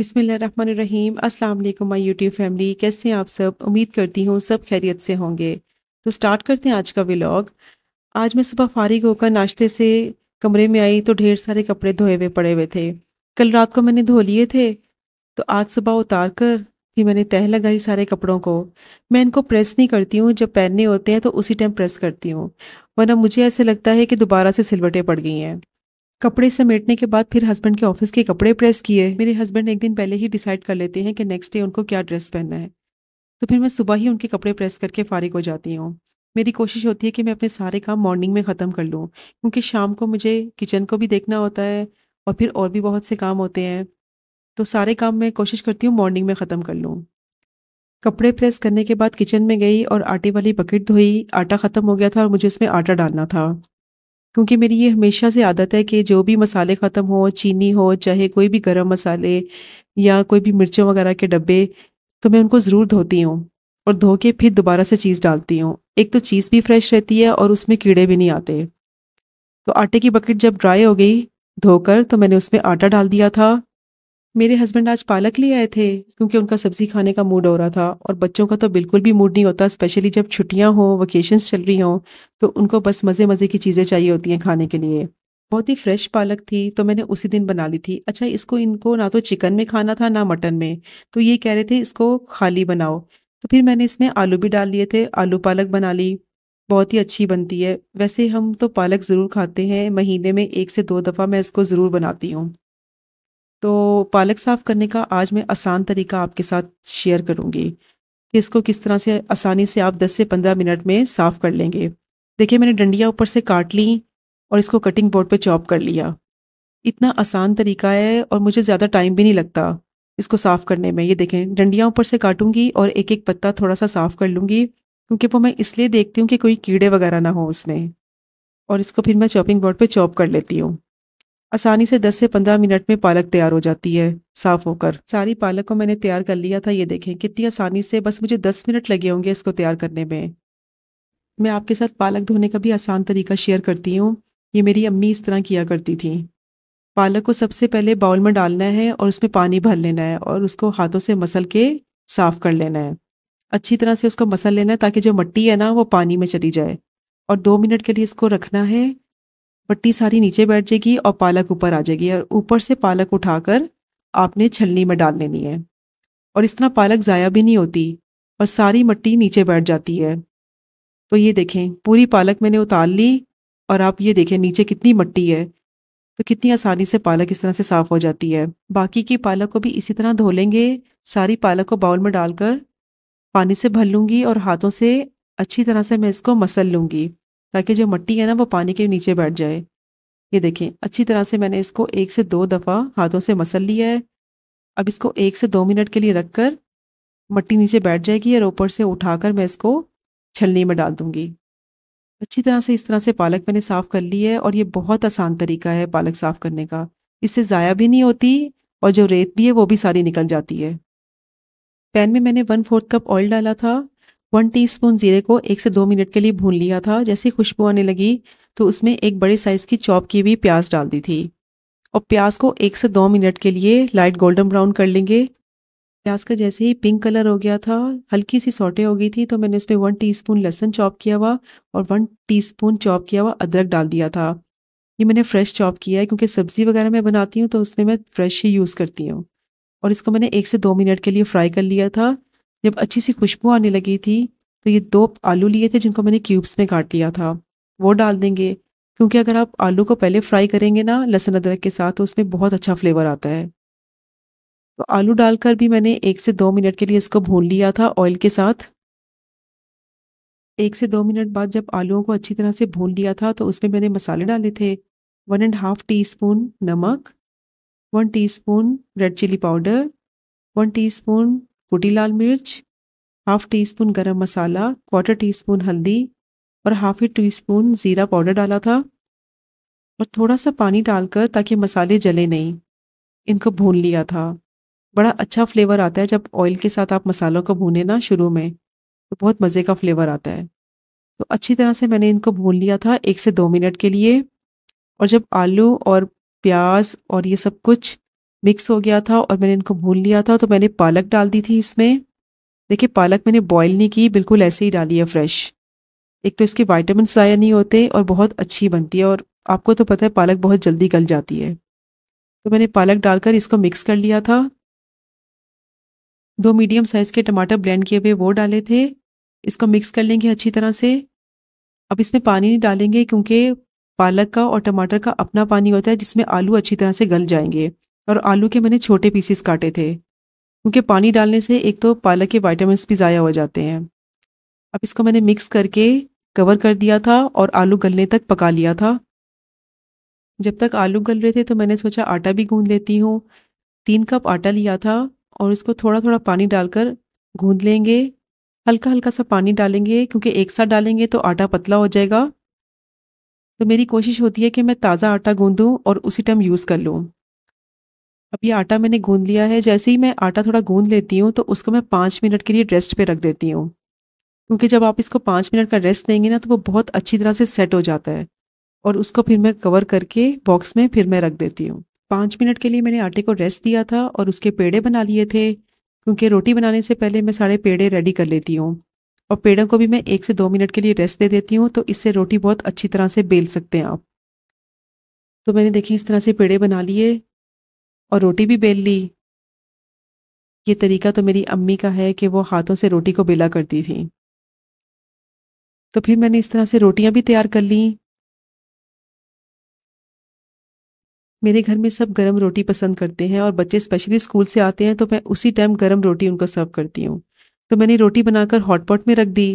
बिसमीम अस्सलाम my YouTube family कैसे हैं आप सब उम्मीद करती हूँ सब खैरियत से होंगे तो स्टार्ट करते हैं आज का व्लॉग आज मैं सुबह फारिग होकर नाश्ते से कमरे में आई तो ढेर सारे कपड़े धोए हुए पड़े हुए थे कल रात को मैंने धो लिए थे तो आज सुबह उतार कर फिर मैंने तह लगाई सारे कपड़ों को मैं इनको प्रेस नहीं करती हूँ जब पहनने होते हैं तो उसी टाइम प्रेस करती हूँ वरना मुझे ऐसे लगता है कि दोबारा से सिलवटें पड़ गई हैं कपड़े समेटने के बाद फिर हस्बैंड के ऑफिस के कपड़े प्रेस किए मेरे हस्बैंड एक दिन पहले ही डिसाइड कर लेते हैं कि नेक्स्ट डे उनको क्या ड्रेस पहनना है तो फिर मैं सुबह ही उनके कपड़े प्रेस करके फारिग हो जाती हूँ मेरी कोशिश होती है कि मैं अपने सारे काम मॉर्निंग में ख़त्म कर लूँ क्योंकि शाम को मुझे किचन को भी देखना होता है और फिर और भी बहुत से काम होते हैं तो सारे काम मैं कोशिश करती हूँ मॉर्निंग में ख़त्म कर लूँ कपड़े प्रेस करने के बाद किचन में गई और आटे वाली बकेट धोई आटा ख़त्म हो गया था और मुझे उसमें आटा डालना था क्योंकि मेरी ये हमेशा से आदत है कि जो भी मसाले ख़त्म हो चीनी हो चाहे कोई भी गरम मसाले या कोई भी मिर्चों वगैरह के डब्बे तो मैं उनको ज़रूर धोती हूँ और धो के फिर दोबारा से चीज़ डालती हूँ एक तो चीज़ भी फ्रेश रहती है और उसमें कीड़े भी नहीं आते तो आटे की बकेट जब ड्राई हो गई धोकर तो मैंने उसमें आटा डाल दिया था मेरे हस्बैंड आज पालक ले आए थे क्योंकि उनका सब्जी खाने का मूड हो रहा था और बच्चों का तो बिल्कुल भी मूड नहीं होता स्पेशली जब छुट्टियां हों वेकेशंस चल रही हों तो उनको बस मज़े मज़े की चीज़ें चाहिए होती हैं खाने के लिए बहुत ही फ्रेश पालक थी तो मैंने उसी दिन बना ली थी अच्छा इसको इनको ना तो चिकन में खाना था ना मटन में तो ये कह रहे थे इसको खाली बनाओ तो फिर मैंने इसमें आलू भी डाल लिए थे आलू पालक बना ली बहुत ही अच्छी बनती है वैसे हम तो पालक ज़रूर खाते हैं महीने में एक से दो दफ़ा मैं इसको ज़रूर बनाती हूँ तो पालक साफ़ करने का आज मैं आसान तरीका आपके साथ शेयर करूँगी कि इसको किस तरह से आसानी से आप 10 से 15 मिनट में साफ़ कर लेंगे देखिए मैंने डंडियाँ ऊपर से काट ली और इसको कटिंग बोर्ड पे चॉप कर लिया इतना आसान तरीका है और मुझे ज़्यादा टाइम भी नहीं लगता इसको साफ़ करने में ये देखें डंडियाँ ऊपर से काटूंगी और एक एक पत्ता थोड़ा सा साफ़ कर लूँगी क्योंकि वो मैं इसलिए देखती हूँ कि कोई कीड़े वगैरह ना हो उसमें और इसको फिर मैं चॉपिंग बोर्ड पर चॉप कर लेती हूँ आसानी से 10 से 15 मिनट में पालक तैयार हो जाती है साफ होकर सारी पालक को मैंने तैयार कर लिया था ये देखें कितनी आसानी से बस मुझे 10 मिनट लगे होंगे इसको तैयार करने में मैं आपके साथ पालक धोने का भी आसान तरीका शेयर करती हूँ ये मेरी अम्मी इस तरह किया करती थी पालक को सबसे पहले बाउल में डालना है और उसमें पानी भर लेना है और उसको हाथों से मसल के साफ़ कर लेना है अच्छी तरह से उसको मसल लेना है ताकि जो मट्टी है ना वो पानी में चली जाए और दो मिनट के लिए इसको रखना है पट्टी सारी नीचे बैठ जाएगी और पालक ऊपर आ जाएगी और ऊपर से पालक उठाकर आपने छलनी में डाल लेनी है और इस तरह पालक ज़ाया भी नहीं होती और सारी मट्टी नीचे बैठ जाती है तो ये देखें पूरी पालक मैंने उतार ली और आप ये देखें नीचे कितनी मट्टी है तो कितनी आसानी से पालक इस तरह से साफ़ हो जाती है बाकी की पालक को भी इसी तरह धो लेंगे सारी पालक को बाउल में डालकर पानी से भर लूँगी और हाथों से अच्छी तरह से मैं इसको मसल लूँगी ताकि जो मट्टी है ना वो पानी के नीचे बैठ जाए ये देखें अच्छी तरह से मैंने इसको एक से दो दफ़ा हाथों से मसल लिया है अब इसको एक से दो मिनट के लिए रख कर मट्टी नीचे बैठ जाएगी और ऊपर से उठाकर मैं इसको छलनी में डाल दूँगी अच्छी तरह से इस तरह से पालक मैंने साफ़ कर ली है और ये बहुत आसान तरीका है पालक साफ़ करने का इससे ज़ाया भी नहीं होती और जो रेत भी है वो भी सारी निकल जाती है पैन में मैंने वन फोर्थ कप ऑयल डाला था वन टीस्पून जीरे को एक से दो मिनट के लिए भून लिया था जैसे खुशबू आने लगी तो उसमें एक बड़े साइज़ की चॉप की हुई प्याज डाल दी थी और प्याज को एक से दो मिनट के लिए लाइट गोल्डन ब्राउन कर लेंगे प्याज का जैसे ही पिंक कलर हो गया था हल्की सी सोटे हो गई थी तो मैंने उसमें वन टीस्पून लहसुन चॉप किया हुआ और वन टीस्पून चॉप किया हुआ अदरक डाल दिया था ये मैंने फ्रेश चॉप किया है क्योंकि सब्ज़ी वगैरह मैं बनाती हूँ तो उसमें मैं फ्रेश ही यूज़ करती हूँ और इसको मैंने एक से दो मिनट के लिए फ्राई कर लिया था जब अच्छी सी खुशबू आने लगी थी तो ये दो आलू लिए थे जिनको मैंने क्यूब्स में काट दिया था वो डाल देंगे क्योंकि अगर आप आलू को पहले फ्राई करेंगे ना लहसुन अदरक के साथ तो उसमें बहुत अच्छा फ्लेवर आता है तो आलू डालकर भी मैंने एक से दो मिनट के लिए इसको भून लिया था ऑयल के साथ एक से दो मिनट बाद जब आलूओं को अच्छी तरह से भून लिया था तो उसमें मैंने मसाले डाले थे one and half teaspoon नमक one teaspoon red chilli powder one teaspoon कुटी लाल मिर्च हाफ टी स्पून गर्म मसाला क्वार्टर टी स्पून हल्दी और हाफ ही टी स्पून ज़ीरा पाउडर डाला था और थोड़ा सा पानी डालकर ताकि मसाले जले नहीं इनको भून लिया था बड़ा अच्छा फ्लेवर आता है जब ऑयल के साथ आप मसालों को भूने ना शुरू में तो बहुत मज़े का फ्लेवर आता है तो अच्छी तरह से मैंने इनको भून लिया था एक से दो मिनट के लिए और जब आलू और प्याज और ये सब कुछ मिक्स हो गया था और मैंने इनको भून लिया था तो मैंने पालक डाल दी थी इसमें देखिए पालक मैंने बॉईल नहीं की बिल्कुल ऐसे ही डाली है फ्रेश एक तो इसके वाइटामिन ज़ाया नहीं होते और बहुत अच्छी बनती है और आपको तो पता है पालक बहुत जल्दी गल जाती है तो मैंने पालक डालकर इसको मिक्स कर लिया था दो मीडियम साइज़ के टमाटर ब्लेंड किए हुए वो डाले थे इसको मिक्स कर लेंगे अच्छी तरह से अब इसमें पानी नहीं डालेंगे क्योंकि पालक का और टमाटर का अपना पानी होता है जिसमें आलू अच्छी तरह से गल जाएंगे और आलू के मैंने छोटे पीसीस काटे थे क्योंकि पानी डालने से एक तो पालक के वाइटामस भी ज़ाया हो जाते हैं अब इसको मैंने मिक्स करके कवर कर दिया था और आलू गलने तक पका लिया था जब तक आलू गल रहे थे तो मैंने सोचा आटा भी गूंद लेती हूँ तीन कप आटा लिया था और इसको थोड़ा थोड़ा पानी डालकर गूंद लेंगे हल्का हल्का सा पानी डालेंगे क्योंकि एक साथ डालेंगे तो आटा पतला हो जाएगा तो मेरी कोशिश होती है कि मैं ताज़ा आटा गूँधूँ और उसी टाइम यूज़ कर लूँ अब ये आटा मैंने गूंद लिया है जैसे ही मैं आटा थोड़ा गूंद लेती हूँ तो उसको मैं पाँच मिनट के लिए रेस्ट पे रख देती हूँ क्योंकि जब आप इसको पाँच मिनट का रेस्ट देंगे ना तो वो बहुत अच्छी तरह से सेट हो जाता है और उसको फिर मैं कवर करके बॉक्स में फिर मैं रख देती हूँ पाँच मिनट के लिए मैंने आटे को रेस्ट दिया था और उसके पेड़े बना लिए थे क्योंकि रोटी बनाने से पहले मैं सारे पेड़े रेडी कर लेती हूँ और पेड़ों को भी मैं एक से दो मिनट के लिए रेस्ट दे देती हूँ तो इससे रोटी बहुत अच्छी तरह से बेल सकते हैं आप तो मैंने देखिए इस तरह से पेड़े बना लिए और रोटी भी बेल ली ये तरीका तो मेरी अम्मी का है कि वो हाथों से रोटी को बेला करती थी तो फिर मैंने इस तरह से रोटियां भी तैयार कर ली मेरे घर में सब गरम रोटी पसंद करते हैं और बच्चे स्पेशली स्कूल से आते हैं तो मैं उसी टाइम गरम रोटी उनको सर्व करती हूँ तो मैंने रोटी बनाकर हॉटपॉट में रख दी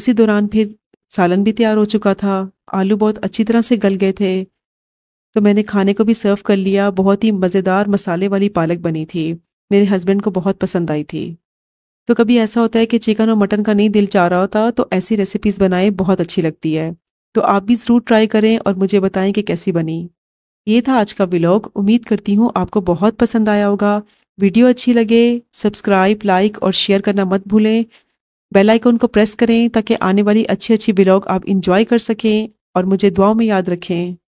उसी दौरान फिर सालन भी तैयार हो चुका था आलू बहुत अच्छी तरह से गल गए थे तो मैंने खाने को भी सर्व कर लिया बहुत ही मज़ेदार मसाले वाली पालक बनी थी मेरे हस्बैंड को बहुत पसंद आई थी तो कभी ऐसा होता है कि चिकन और मटन का नहीं दिल चाह रहा होता तो ऐसी रेसिपीज़ बनाए बहुत अच्छी लगती है तो आप भी ज़रूर ट्राई करें और मुझे बताएं कि कैसी बनी ये था आज का व्लॉग उम्मीद करती हूँ आपको बहुत पसंद आया होगा वीडियो अच्छी लगे सब्सक्राइब लाइक और शेयर करना मत भूलें बेल आइकन को प्रेस करें ताकि आने वाली अच्छी अच्छी ब्लॉग आप इंजॉय कर सकें और मुझे दुआओं में याद रखें